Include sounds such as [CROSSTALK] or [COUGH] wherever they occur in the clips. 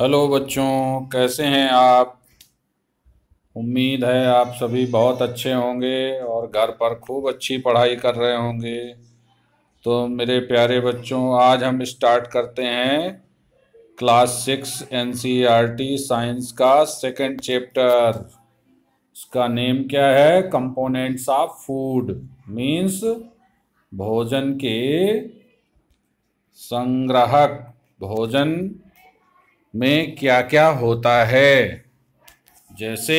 Hello बच्चों कैसे हैं आप उम्मीद है आप सभी बहुत अच्छे होंगे और घर पर खूब अच्छी पढ़ाई कर रहे होंगे तो मेरे प्यारे बच्चों आज हम स्टार्ट करते हैं class six N e science का सेकंड चैप्टर उसका नेम क्या है कंपोनेंट्स ऑफ फूड मींस भोजन के संग्राहक भोजन में क्या क्या होता है जैसे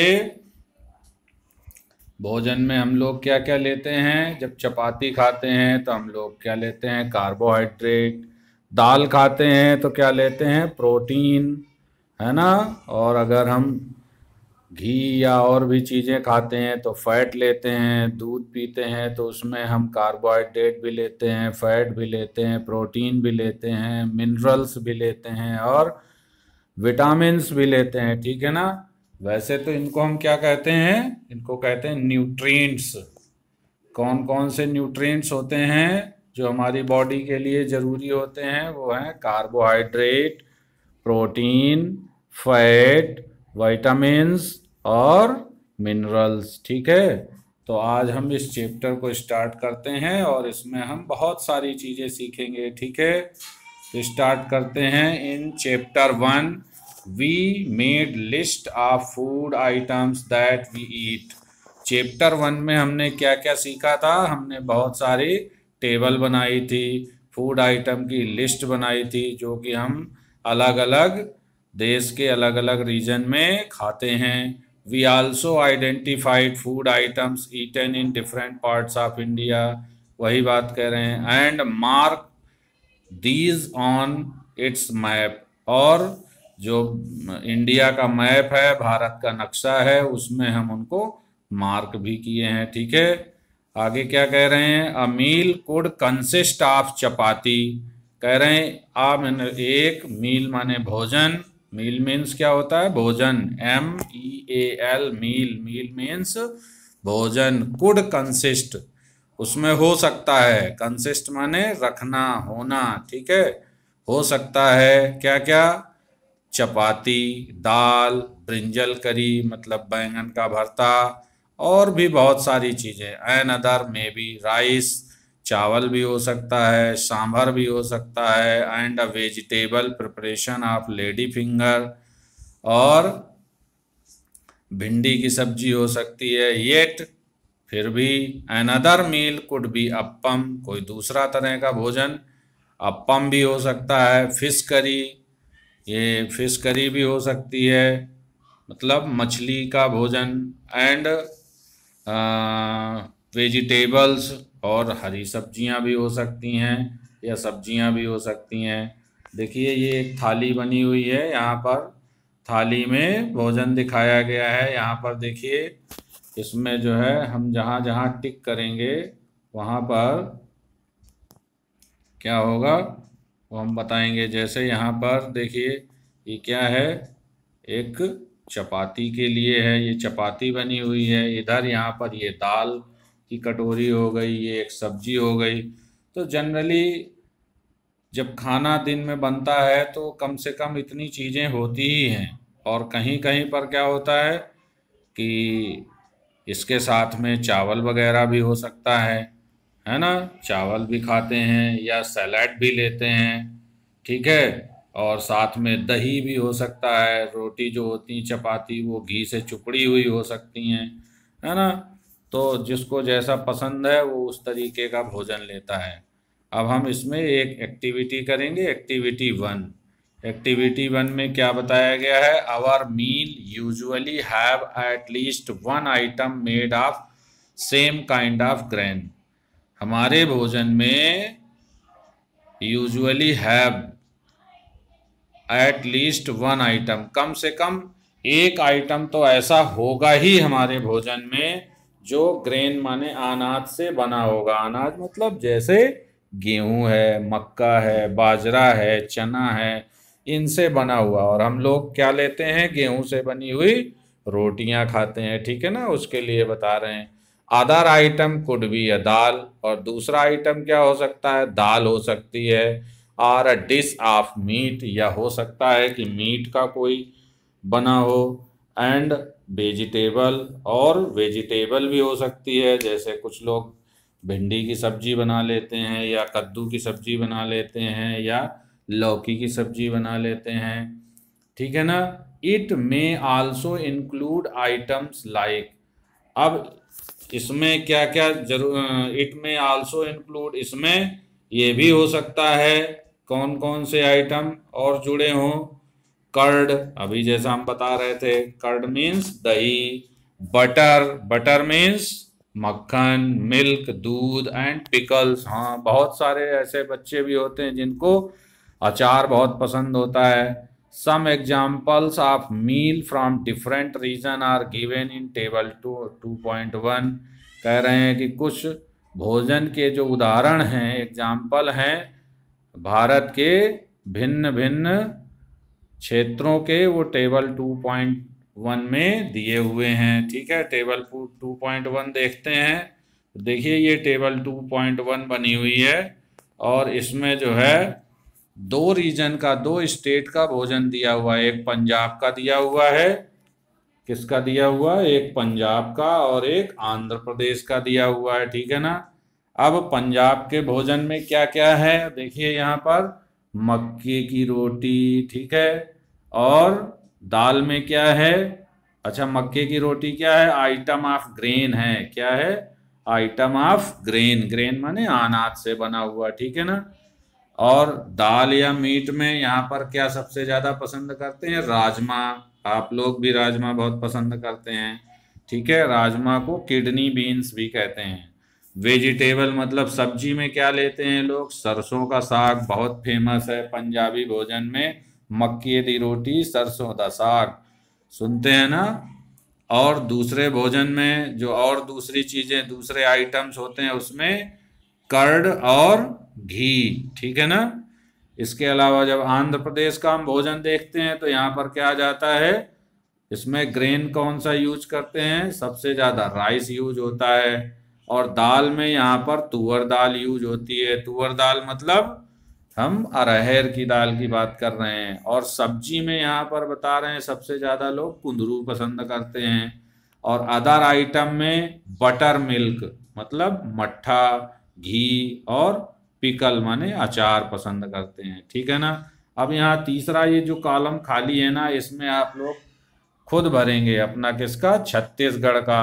भोजन में हम लोग क्या क्या लेते हैं जब चपाती खाते हैं तो हम लोग क्या लेते हैं कार्बोहाइड्रेट दाल खाते हैं तो क्या लेते हैं प्रोटीन है ना और अगर हम घी या और भी चीज़ें खाते हैं तो फैट लेते हैं दूध पीते हैं तो उसमें हम कार्बोहाइड्रेट भी लेते हैं फैट भी लेते हैं प्रोटीन भी लेते हैं मिनरल्स भी लेते हैं और विटामिन भी लेते हैं ठीक है ना वैसे तो इनको हम क्या कहते हैं इनको कहते हैं न्यूट्रिएंट्स कौन कौन से न्यूट्रिएंट्स होते हैं जो हमारी बॉडी के लिए ज़रूरी होते हैं वो हैं कार्बोहाइड्रेट प्रोटीन फैट वाइटामस और मिनरल्स ठीक है तो आज हम इस चैप्टर को स्टार्ट करते हैं और इसमें हम बहुत सारी चीज़ें सीखेंगे ठीक है तो स्टार्ट करते हैं in chapter one we made list of food items that we eat chapter one में हमने क्या क्या सीखा था हमने बहुत सारी टेबल बनाई थी फूड आइटम की लिस्ट बनाई थी जो कि हम अलग अलग देश के अलग अलग रीजन में खाते हैं we also identified food items eaten in different parts of India वही बात कह रहे हैं and mark these on its map और जो इंडिया का मैप है भारत का नक्शा है उसमें हम उनको मार्क भी किए हैं ठीक है आगे क्या कह रहे हैं a meal could consist of chapati कह रहे हैं आ मैंने एक मील माने भोजन मील मीन्स क्या होता है भोजन M E A L meal meal means भोजन कुड कंसिस्ट उसमें हो सकता है कंसिस्ट माने रखना होना ठीक है हो सकता है क्या क्या चपाती दाल ब्रिंजल करी मतलब बैंगन का भरता और भी बहुत सारी चीज़ें एन अदर में भी राइस चावल भी हो सकता है सांभर भी हो सकता है and a vegetable preparation of lady finger और भिंडी की सब्जी हो सकती है येट फिर भी another meal could be appam कोई दूसरा तरह का भोजन अप्पम भी हो सकता है फिश करी ये फिश करी भी हो सकती है मतलब मछली का भोजन एंड वेजिटेबल्स और हरी सब्जियां भी हो सकती हैं या सब्जियां भी हो सकती हैं देखिए ये एक थाली बनी हुई है यहाँ पर थाली में भोजन दिखाया गया है यहाँ पर देखिए इसमें जो है हम जहाँ जहाँ टिक करेंगे वहाँ पर क्या होगा वो हम बताएंगे जैसे यहाँ पर देखिए ये क्या है एक चपाती के लिए है ये चपाती बनी हुई है इधर यहाँ पर ये दाल की कटोरी हो गई ये एक सब्जी हो गई तो जनरली जब खाना दिन में बनता है तो कम से कम इतनी चीज़ें होती ही हैं और कहीं कहीं पर क्या होता है कि इसके साथ में चावल वगैरह भी हो सकता है है ना चावल भी खाते हैं या सैलेड भी लेते हैं ठीक है और साथ में दही भी हो सकता है रोटी जो होती है चपाती वो घी से चुपड़ी हुई हो सकती हैं है ना तो जिसको जैसा पसंद है वो उस तरीके का भोजन लेता है अब हम इसमें एक एक्टिविटी करेंगे एक्टिविटी वन एक्टिविटी वन में क्या बताया गया है our meal usually have at least one item made of same kind of grain हमारे भोजन में usually have at least one item कम से कम एक आइटम तो ऐसा होगा ही हमारे भोजन में जो ग्रेन माने अनाज से बना होगा अनाज मतलब जैसे गेहूं है मक्का है बाजरा है चना है इनसे बना हुआ और हम लोग क्या लेते हैं गेहूं से बनी हुई रोटियां खाते हैं ठीक है ना उसके लिए बता रहे हैं other item could be a dal और दूसरा आइटम क्या हो सकता है दाल हो सकती है और अ डिश ऑफ मीट या हो सकता है कि मीट का कोई बना हो एंड वेजिटेबल और वेजिटेबल भी हो सकती है जैसे कुछ लोग भिंडी की सब्जी बना लेते हैं या कद्दू की सब्जी बना लेते हैं या लौकी की सब्जी बना लेते हैं ठीक है ना it may also include items like अब इसमें क्या क्या जरूर इट में आल्सो इंक्लूड इसमें ये भी हो सकता है कौन कौन से आइटम और जुड़े हों कर्ड अभी जैसा हम बता रहे थे कर्ड मीन्स दही बटर बटर मीन्स मक्खन मिल्क दूध एंड पिकल्स हाँ बहुत सारे ऐसे बच्चे भी होते हैं जिनको अचार बहुत पसंद होता है some examples of meal from different region are given in table 2 2.1 कह रहे हैं कि कुछ भोजन के जो उदाहरण हैं एग्जाम्पल हैं भारत के भिन्न भिन्न क्षेत्रों के वो टेबल 2.1 में दिए हुए हैं ठीक है टेबल 2.1 देखते हैं देखिए ये टेबल 2.1 बनी हुई है और इसमें जो है दो रीजन का दो स्टेट का भोजन दिया हुआ है एक पंजाब का दिया हुआ है किसका दिया हुआ है एक पंजाब का और एक आंध्र प्रदेश का दिया हुआ है ठीक है ना अब पंजाब के भोजन में क्या क्या है देखिए यहाँ पर मक्के की रोटी ठीक है और दाल में क्या है अच्छा मक्के की रोटी क्या है आइटम ऑफ ग्रेन है क्या है आइटम ऑफ ग्रेन ग्रेन माने अनाज से बना हुआ ठीक है ना और दाल या मीट में यहाँ पर क्या सबसे ज़्यादा पसंद करते हैं राजमा आप लोग भी राजमा बहुत पसंद करते हैं ठीक है राजमा को किडनी बीन्स भी कहते हैं वेजिटेबल मतलब सब्जी में क्या लेते हैं लोग सरसों का साग बहुत फेमस है पंजाबी भोजन में मक्की की रोटी सरसों का साग सुनते हैं ना और दूसरे भोजन में जो और दूसरी चीज़ें दूसरे आइटम्स होते हैं उसमें कर्ड और घी ठीक है ना इसके अलावा जब आंध्र प्रदेश का हम भोजन देखते हैं तो यहाँ पर क्या आ जाता है इसमें ग्रेन कौन सा यूज करते हैं सबसे ज़्यादा राइस यूज होता है और दाल में यहाँ पर तुअर दाल यूज होती है तुअर दाल मतलब हम अरहर की दाल की बात कर रहे हैं और सब्जी में यहाँ पर बता रहे हैं सबसे ज़्यादा लोग कुंदरू पसंद करते हैं और अदर आइटम में बटर मिल्क मतलब मट्ठा घी और पिकल माने अचार पसंद करते हैं ठीक है ना अब यहाँ तीसरा ये जो कॉलम खाली है ना इसमें आप लोग खुद भरेंगे अपना किसका छत्तीसगढ़ का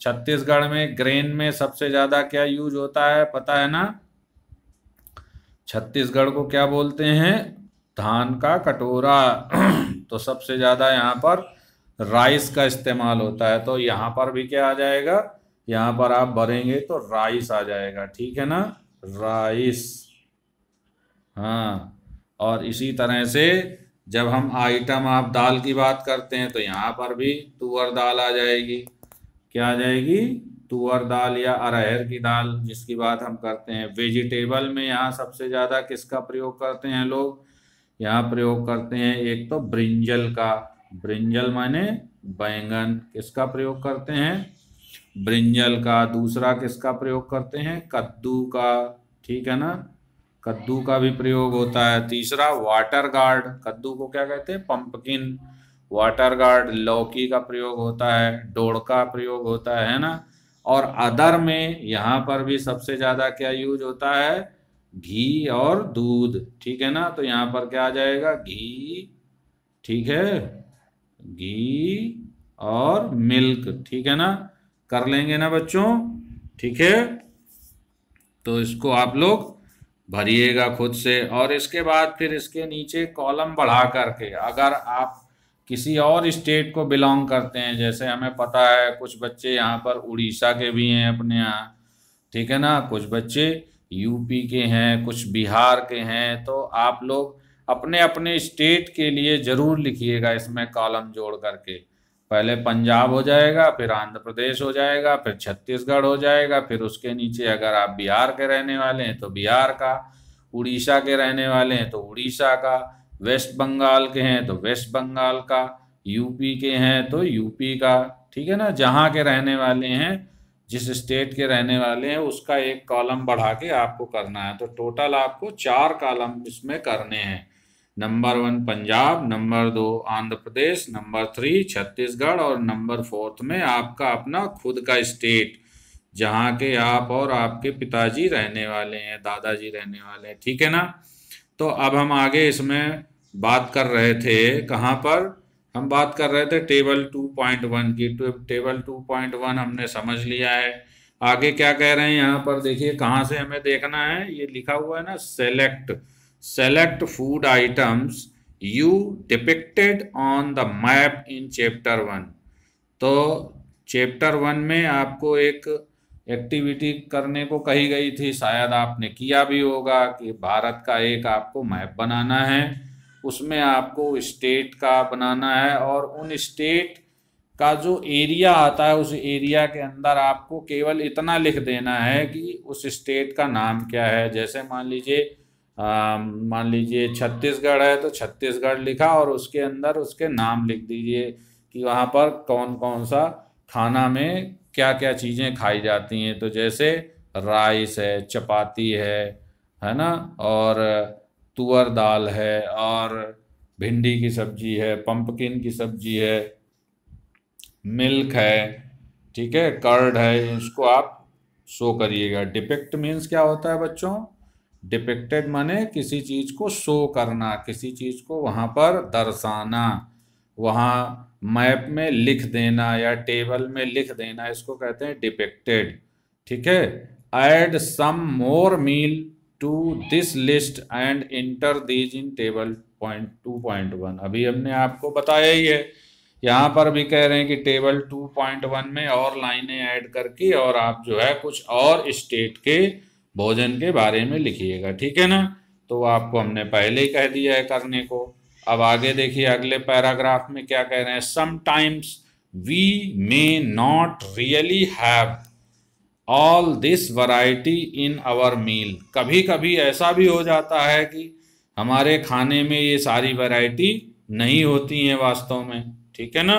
छत्तीसगढ़ में ग्रेन में सबसे ज़्यादा क्या यूज होता है पता है ना छत्तीसगढ़ को क्या बोलते हैं धान का कटोरा [CLEARS THROAT] तो सबसे ज़्यादा यहाँ पर राइस का इस्तेमाल होता है तो यहाँ पर भी क्या आ जाएगा यहाँ पर आप भरेंगे तो राइस आ जाएगा ठीक है ना राइस हाँ और इसी तरह से जब हम आइटम आप दाल की बात करते हैं तो यहाँ पर भी तुअर दाल आ जाएगी क्या आ जाएगी तुअर दाल या अरहर की दाल जिसकी बात हम करते हैं वेजिटेबल में यहाँ सबसे ज़्यादा किसका प्रयोग करते हैं लोग यहाँ प्रयोग करते हैं एक तो ब्रिंजल का ब्रिंजल माने बैंगन किसका प्रयोग करते हैं ब्रिंजल का दूसरा किसका प्रयोग करते हैं कद्दू का ठीक है ना कद्दू का भी प्रयोग होता है तीसरा वाटर गार्ड कद्दू को क्या कहते हैं पंपकिन वाटर गार्ड लौकी का प्रयोग होता है डोड़ का प्रयोग होता है ना और अदर में यहाँ पर भी सबसे ज़्यादा क्या यूज होता है घी और दूध ठीक है ना तो यहाँ पर क्या आ जाएगा घी ठीक है घी और मिल्क ठीक है ना कर लेंगे ना बच्चों ठीक है तो इसको आप लोग भरिएगा खुद से और इसके बाद फिर इसके नीचे कॉलम बढ़ा करके अगर आप किसी और स्टेट को बिलोंग करते हैं जैसे हमें पता है कुछ बच्चे यहाँ पर उड़ीसा के भी हैं अपने यहाँ ठीक है ना कुछ बच्चे यूपी के हैं कुछ बिहार के हैं तो आप लोग अपने अपने स्टेट के लिए ज़रूर लिखिएगा इसमें कॉलम जोड़ करके पहले पंजाब हो जाएगा फिर आंध्र प्रदेश हो जाएगा फिर छत्तीसगढ़ हो जाएगा फिर उसके नीचे अगर आप बिहार के रहने वाले हैं तो बिहार का उड़ीसा के रहने वाले हैं तो उड़ीसा का वेस्ट बंगाल के हैं तो वेस्ट बंगाल का यूपी के हैं तो यूपी का ठीक है ना जहाँ के रहने वाले हैं जिस स्टेट के रहने वाले हैं उसका एक कॉलम बढ़ा के आपको करना है तो टोटल आपको चार कॉलम इसमें करने हैं नंबर वन पंजाब नंबर दो आंध्र प्रदेश नंबर थ्री छत्तीसगढ़ और नंबर फोर्थ में आपका अपना खुद का स्टेट जहाँ के आप और आपके पिताजी रहने वाले हैं दादाजी रहने वाले हैं ठीक है ना तो अब हम आगे इसमें बात कर रहे थे कहाँ पर हम बात कर रहे थे टेबल टू पॉइंट वन की तो टेबल टू पॉइंट वन हमने समझ लिया है आगे क्या कह रहे हैं यहाँ पर देखिए कहाँ से हमें देखना है ये लिखा हुआ है ना select select food items you depicted on the map in chapter 1 तो चैप्टर वन में आपको एक एक्टिविटी करने को कही गई थी शायद आपने किया भी होगा कि भारत का एक आपको मैप बनाना है उसमें आपको स्टेट का बनाना है और उन स्टेट का जो एरिया आता है उस एरिया के अंदर आपको केवल इतना लिख देना है कि उस स्टेट का नाम क्या है जैसे मान लीजिए मान लीजिए छत्तीसगढ़ है तो छत्तीसगढ़ लिखा और उसके अंदर उसके नाम लिख दीजिए कि वहाँ पर कौन कौन सा खाना में क्या क्या चीज़ें खाई जाती हैं तो जैसे राइस है चपाती है है ना और तुअर दाल है और भिंडी की सब्जी है पम्पकिन की सब्जी है मिल्क है ठीक है कर्ड है इसको आप शो करिएगा डिपेक्ट मीन्स क्या होता है बच्चों डिपेक्टेड माने किसी चीज़ को शो करना किसी चीज़ को वहां पर दर्शाना वहां मैप में लिख देना या टेबल में लिख देना इसको कहते हैं डिपेक्टेड ठीक है add some more meal to this list and enter these in table point two point one अभी हमने आपको बताया ही है यहाँ पर भी कह रहे हैं कि टेबल टू पॉइंट वन में और लाइनें ऐड करके और आप जो है कुछ और स्टेट के भोजन के बारे में लिखिएगा ठीक है ना तो आपको हमने पहले ही कह दिया है करने को अब आगे देखिए अगले पैराग्राफ में क्या कह रहे हैं sometimes we may not really have all this variety in our meal कभी कभी ऐसा भी हो जाता है कि हमारे खाने में ये सारी वैरायटी नहीं होती है वास्तव में ठीक है ना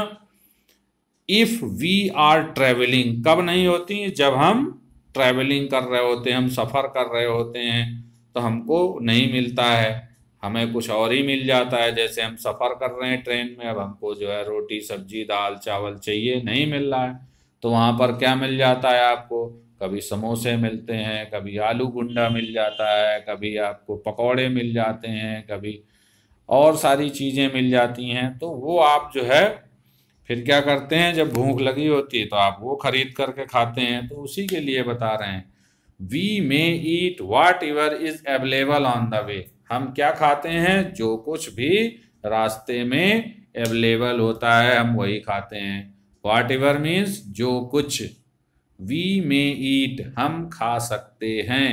इफ़ वी आर ट्रेवलिंग कब नहीं होती जब हम ट्रैवलिंग कर रहे होते हैं हम सफ़र कर रहे होते हैं तो हमको नहीं मिलता है हमें कुछ और ही मिल जाता है जैसे हम सफ़र कर रहे हैं ट्रेन में अब हमको जो है रोटी सब्जी दाल चावल चाहिए नहीं मिल रहा है तो वहाँ पर क्या मिल जाता है आपको कभी समोसे मिलते हैं कभी आलू गुंडा मिल जाता है कभी आपको पकौड़े मिल जाते हैं कभी और सारी चीज़ें मिल जाती हैं तो वो आप जो है फिर क्या करते हैं जब भूख लगी होती है तो आप वो खरीद करके खाते हैं तो उसी के लिए बता रहे हैं we may eat whatever is available on the way हम क्या खाते हैं जो कुछ भी रास्ते में एवेलेबल होता है हम वही खाते हैं वाट एवर मीन्स जो कुछ वी मे ईट हम खा सकते हैं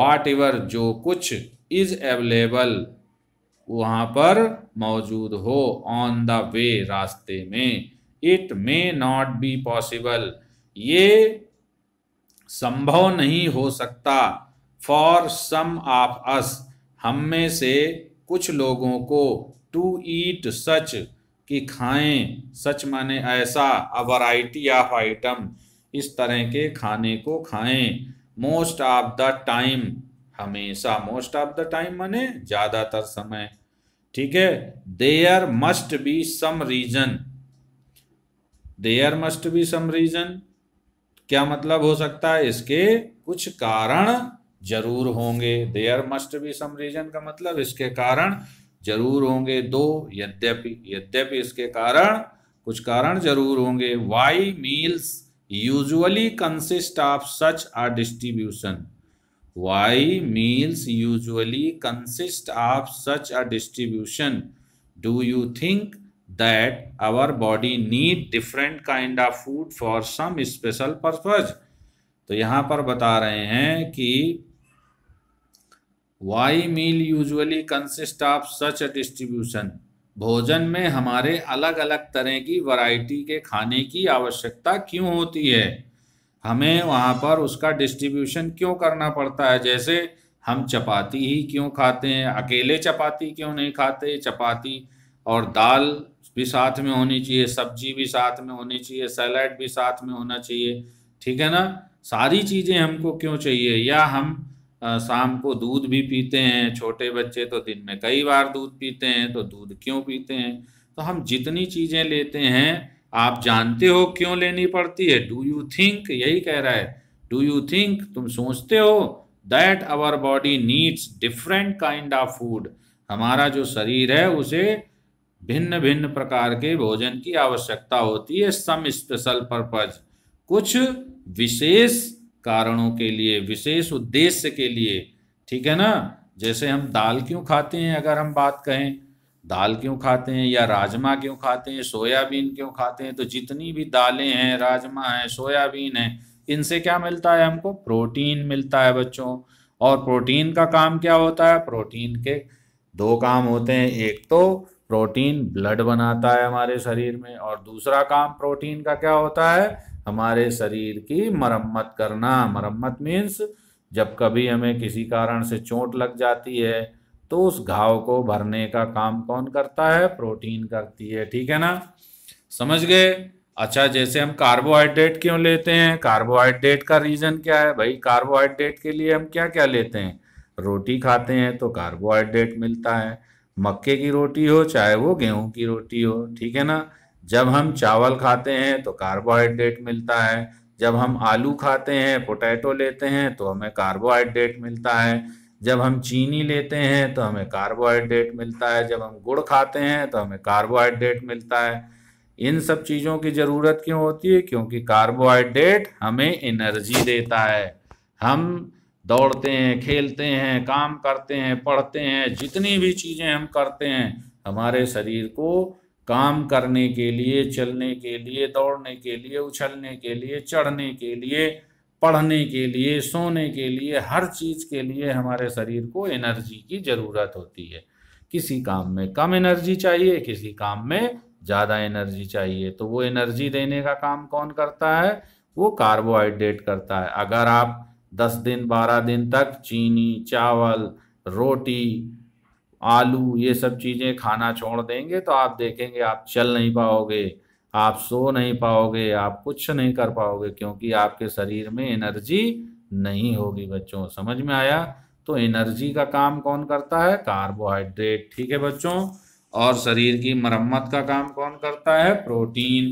वाट एवर जो कुछ इज एवेलेबल वहाँ पर मौजूद हो ऑन द वे रास्ते में it may not be possible ये संभव नहीं हो सकता फॉर सम ऑफ अस हम में से कुछ लोगों को टू ईट सच कि खाएं सच माने ऐसा अ वराइटी ऑफ आइटम इस तरह के खाने को खाएं मोस्ट ऑफ द टाइम हमेशा मोस्ट ऑफ द टाइम माने ज़्यादातर समय ठीक है there must be some reason there must be some reason क्या मतलब हो सकता है इसके कुछ कारण जरूर होंगे there must be some reason का मतलब इसके कारण जरूर होंगे दो यद्यपि यद्यपि इसके कारण कुछ कारण जरूर होंगे why meals usually consist of such are distribution Why meals usually consist of such a distribution? Do you think that our body need different kind of food for some special purpose? तो यहाँ पर बता रहे हैं कि why meal usually consist of such distribution भोजन में हमारे अलग अलग तरह की वैरायटी के खाने की आवश्यकता क्यों होती है हमें वहाँ पर उसका डिस्ट्रीब्यूशन क्यों करना पड़ता है जैसे हम चपाती ही क्यों खाते हैं अकेले चपाती क्यों नहीं खाते चपाती और दाल भी साथ में होनी चाहिए सब्जी भी साथ में होनी चाहिए सैलड भी साथ में होना चाहिए ठीक है ना सारी चीज़ें हमको क्यों चाहिए या हम शाम को दूध भी पीते हैं छोटे बच्चे तो दिन में कई बार दूध पीते हैं तो दूध क्यों पीते हैं तो हम जितनी चीज़ें लेते हैं आप जानते हो क्यों लेनी पड़ती है डू यू थिंक यही कह रहा है डू यू थिंक तुम सोचते हो that our body needs different kind of food हमारा जो शरीर है उसे भिन्न भिन्न प्रकार के भोजन की आवश्यकता होती है सम स्पेशल पर्पज कुछ विशेष कारणों के लिए विशेष उद्देश्य के लिए ठीक है ना जैसे हम दाल क्यों खाते हैं अगर हम बात कहें दाल क्यों खाते हैं या राजमा क्यों खाते हैं सोयाबीन क्यों खाते हैं तो जितनी भी दालें हैं राजमा है सोयाबीन है इनसे क्या मिलता है हमको प्रोटीन मिलता है बच्चों और प्रोटीन का काम क्या होता है प्रोटीन के दो काम होते हैं एक तो प्रोटीन ब्लड बनाता है हमारे शरीर में और दूसरा काम प्रोटीन का क्या होता है हमारे शरीर की मरम्मत करना मरम्मत मीन्स जब कभी हमें किसी कारण से चोट लग जाती है तो उस घाव को भरने का काम कौन करता है प्रोटीन करती है ठीक है ना समझ गए अच्छा जैसे हम कार्बोहाइड्रेट क्यों लेते हैं कार्बोहाइड्रेट का रीज़न क्या है भाई कार्बोहाइड्रेट के लिए हम क्या क्या लेते हैं रोटी खाते हैं तो कार्बोहाइड्रेट मिलता है मक्के की रोटी हो चाहे वो गेहूं की रोटी हो ठीक है ना जब हम चावल खाते हैं तो कार्बोहाइड्रेट मिलता है जब हम आलू खाते हैं पोटैटो लेते हैं तो हमें कार्बोहाइड्रेट मिलता है जब हम चीनी लेते हैं तो हमें कार्बोहाइड्रेट मिलता है जब हम गुड़ खाते हैं तो हमें कार्बोहाइड्रेट मिलता है इन सब चीज़ों की ज़रूरत क्यों होती है क्योंकि कार्बोहाइड्रेट हमें एनर्जी देता है हम दौड़ते हैं खेलते हैं काम करते हैं पढ़ते हैं जितनी भी चीज़ें हम करते हैं हमारे शरीर को काम करने के लिए चलने के लिए दौड़ने के लिए उछलने के लिए चढ़ने के लिए पढ़ने के लिए सोने के लिए हर चीज़ के लिए हमारे शरीर को एनर्जी की ज़रूरत होती है किसी काम में कम एनर्जी चाहिए किसी काम में ज़्यादा एनर्जी चाहिए तो वो एनर्जी देने का काम कौन करता है वो कार्बोहाइड्रेट करता है अगर आप 10 दिन 12 दिन तक चीनी चावल रोटी आलू ये सब चीज़ें खाना छोड़ देंगे तो आप देखेंगे आप चल नहीं पाओगे आप सो नहीं पाओगे आप कुछ नहीं कर पाओगे क्योंकि आपके शरीर में एनर्जी नहीं होगी बच्चों समझ में आया तो एनर्जी का काम कौन करता है कार्बोहाइड्रेट ठीक है बच्चों और शरीर की मरम्मत का काम कौन करता है प्रोटीन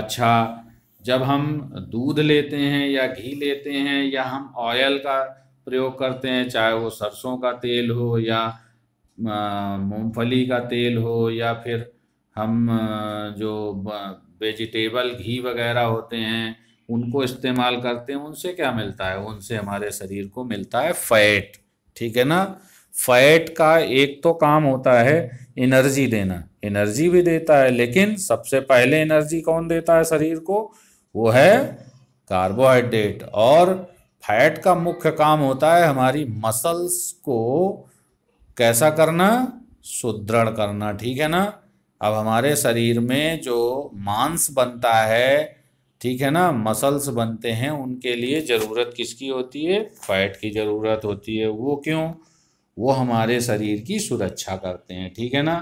अच्छा जब हम दूध लेते हैं या घी लेते हैं या हम ऑयल का प्रयोग करते हैं चाहे वो सरसों का तेल हो या मूंगफली का तेल हो या फिर हम जो वेजिटेबल घी वगैरह होते हैं उनको इस्तेमाल करते हैं उनसे क्या मिलता है उनसे हमारे शरीर को मिलता है फैट ठीक है ना फैट का एक तो काम होता है एनर्जी देना एनर्जी भी देता है लेकिन सबसे पहले एनर्जी कौन देता है शरीर को वो है कार्बोहाइड्रेट और फैट का मुख्य काम होता है हमारी मसल्स को कैसा करना सुदृढ़ करना ठीक है ना अब हमारे शरीर में जो मांस बनता है ठीक है ना मसल्स बनते हैं उनके लिए ज़रूरत किसकी होती है फैट की ज़रूरत होती है वो क्यों वो हमारे शरीर की सुरक्षा करते हैं ठीक है ना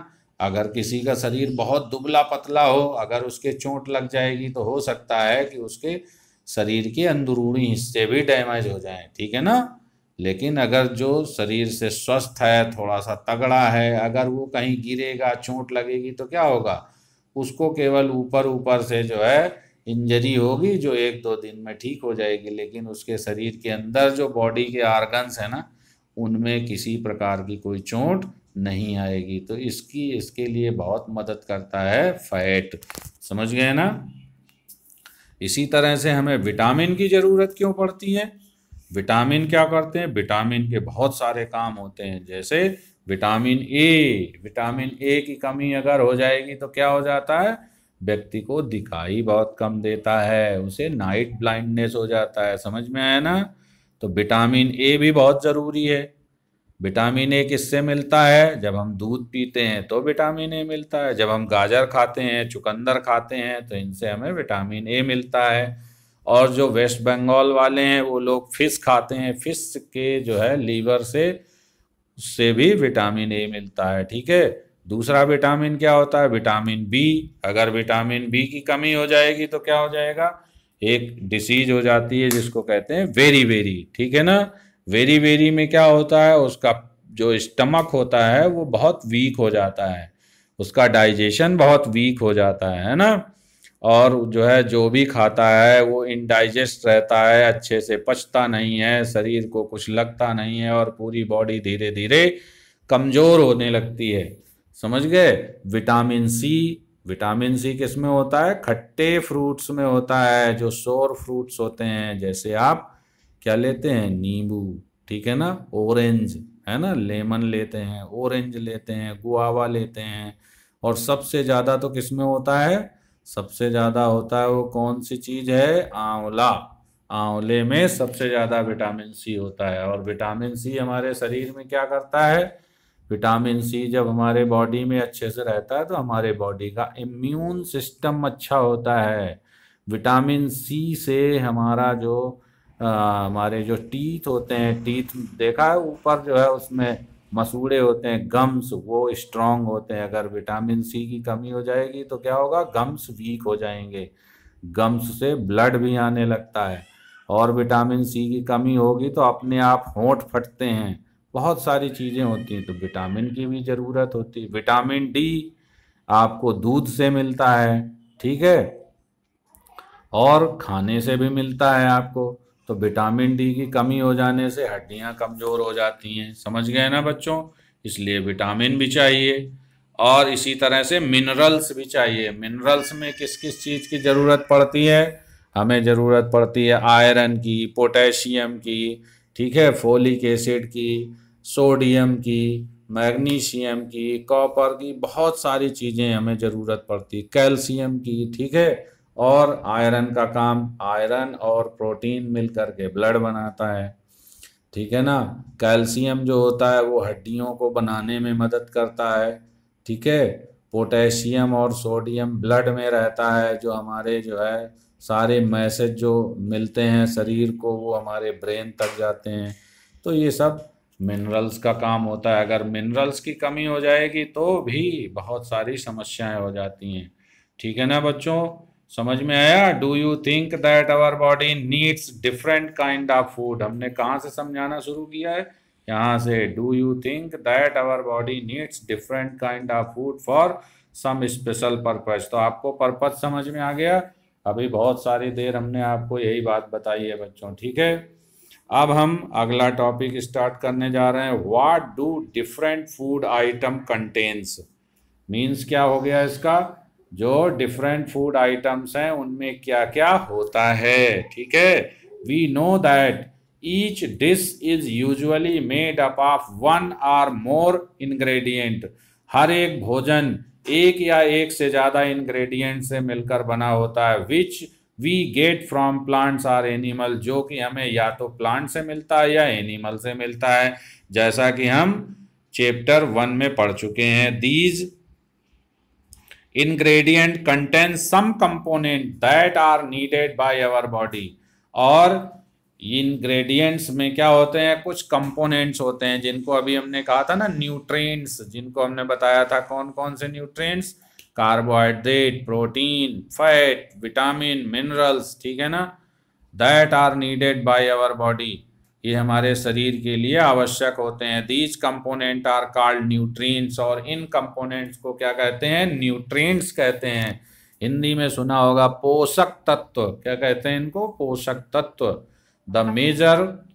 अगर किसी का शरीर बहुत दुबला पतला हो अगर उसके चोट लग जाएगी तो हो सकता है कि उसके शरीर के अंदरूनी हिस्से भी डैमेज हो जाएं ठीक है ना लेकिन अगर जो शरीर से स्वस्थ है थोड़ा सा तगड़ा है अगर वो कहीं गिरेगा चोट लगेगी तो क्या होगा उसको केवल ऊपर ऊपर से जो है इंजरी होगी जो एक दो दिन में ठीक हो जाएगी लेकिन उसके शरीर के अंदर जो बॉडी के आर्गन्स हैं ना उनमें किसी प्रकार की कोई चोट नहीं आएगी तो इसकी इसके लिए बहुत मदद करता है फैट समझ गए ना इसी तरह से हमें विटामिन की ज़रूरत क्यों पड़ती है विटामिन क्या करते हैं विटामिन के बहुत सारे काम होते हैं जैसे विटामिन ए विटामिन ए की कमी अगर हो जाएगी तो क्या हो जाता है व्यक्ति को दिखाई बहुत कम देता है उसे नाइट ब्लाइंडनेस हो जाता है समझ में आया ना तो विटामिन ए भी बहुत ज़रूरी है विटामिन ए किससे मिलता है जब हम दूध पीते हैं तो विटामिन ए मिलता है जब हम गाजर खाते हैं चुकंदर खाते हैं तो इनसे हमें विटामिन ए मिलता है और जो वेस्ट बंगाल वाले हैं वो लोग फिश खाते हैं फिश के जो है लीवर से उससे भी विटामिन ए मिलता है ठीक है दूसरा विटामिन क्या होता है विटामिन बी अगर विटामिन बी की कमी हो जाएगी तो क्या हो जाएगा एक डिसीज हो जाती है जिसको कहते हैं वेरी वेरी ठीक है ना वेरी वेरी में क्या होता है उसका जो स्टमक होता है वो बहुत वीक हो जाता है उसका डाइजेशन बहुत वीक हो जाता है ना और जो है जो भी खाता है वो इनडाइजेस्ट रहता है अच्छे से पचता नहीं है शरीर को कुछ लगता नहीं है और पूरी बॉडी धीरे धीरे कमज़ोर होने लगती है समझ गए विटामिन सी विटामिन सी किस में होता है खट्टे फ्रूट्स में होता है जो शोर फ्रूट्स होते हैं जैसे आप क्या लेते हैं नींबू ठीक है ना ऑरेंज है ना लेमन लेते हैं ऑरेंज लेते हैं गुआवा लेते हैं और सबसे ज़्यादा तो किस में होता है सबसे ज़्यादा होता है वो कौन सी चीज़ है आंवला आंवले में सबसे ज़्यादा विटामिन सी होता है और विटामिन सी हमारे शरीर में क्या करता है विटामिन सी जब हमारे बॉडी में अच्छे से रहता है तो हमारे बॉडी का इम्यून सिस्टम अच्छा होता है विटामिन सी से हमारा जो आ, हमारे जो टीथ होते हैं टीथ देखा है ऊपर जो है उसमें मसूड़े होते हैं गम्स वो स्ट्रांग होते हैं अगर विटामिन सी की कमी हो जाएगी तो क्या होगा गम्स वीक हो जाएंगे गम्स से ब्लड भी आने लगता है और विटामिन सी की कमी होगी तो अपने आप होंठ फटते हैं बहुत सारी चीज़ें होती हैं तो विटामिन की भी ज़रूरत होती है विटामिन डी आपको दूध से मिलता है ठीक है और खाने से भी मिलता है आपको तो विटामिन डी की कमी हो जाने से हड्डियाँ कमज़ोर हो जाती हैं समझ गए ना बच्चों इसलिए विटामिन भी चाहिए और इसी तरह से मिनरल्स भी चाहिए मिनरल्स में किस किस चीज़ की ज़रूरत पड़ती है हमें ज़रूरत पड़ती है आयरन की पोटेशियम की ठीक है फोलिक एसिड की सोडियम की मैग्नीशियम की कॉपर की बहुत सारी चीज़ें हमें ज़रूरत पड़ती है कैल्शियम की ठीक है और आयरन का काम आयरन और प्रोटीन मिलकर के ब्लड बनाता है ठीक है ना कैल्शियम जो होता है वो हड्डियों को बनाने में मदद करता है ठीक है पोटेशियम और सोडियम ब्लड में रहता है जो हमारे जो है सारे मैसेज जो मिलते हैं शरीर को वो हमारे ब्रेन तक जाते हैं तो ये सब मिनरल्स का काम होता है अगर मिनरल्स की कमी हो जाएगी तो भी बहुत सारी समस्याएं हो जाती हैं ठीक है ना बच्चों समझ में आया do you think that our body needs different kind of food हमने कहाँ से समझाना शुरू किया है यहाँ से do you think that our body needs different kind of food for some special purpose तो आपको पर्पज समझ में आ गया अभी बहुत सारी देर हमने आपको यही बात बताई है बच्चों ठीक है अब हम अगला टॉपिक स्टार्ट करने जा रहे हैं what do different food item contains means क्या हो गया इसका जो डिफरेंट फूड आइटम्स हैं उनमें क्या क्या होता है ठीक है we know that each dish is usually made up of one or more ingredient हर एक भोजन एक या एक से ज़्यादा इंग्रेडिएंट से मिलकर बना होता है which we get from plants or animal जो कि हमें या तो प्लांट से मिलता है या एनिमल से मिलता है जैसा कि हम चैप्टर वन में पढ़ चुके हैं these ingredient contain some component that are needed by our body और इनग्रेडियंट्स में क्या होते हैं कुछ कंपोनेंट्स होते हैं जिनको अभी हमने कहा था ना न्यूट्रिएंट्स जिनको हमने बताया था कौन कौन से nutrients carbohydrate protein fat vitamin minerals ठीक है ना that are needed by our body ये हमारे शरीर के लिए आवश्यक होते हैं these component are called nutrients और इन कंपोनेंट्स को क्या कहते हैं न्यूट्रिएंट्स कहते हैं हिंदी में सुना होगा पोषक तत्व क्या कहते हैं इनको पोषक तत्व द मेजर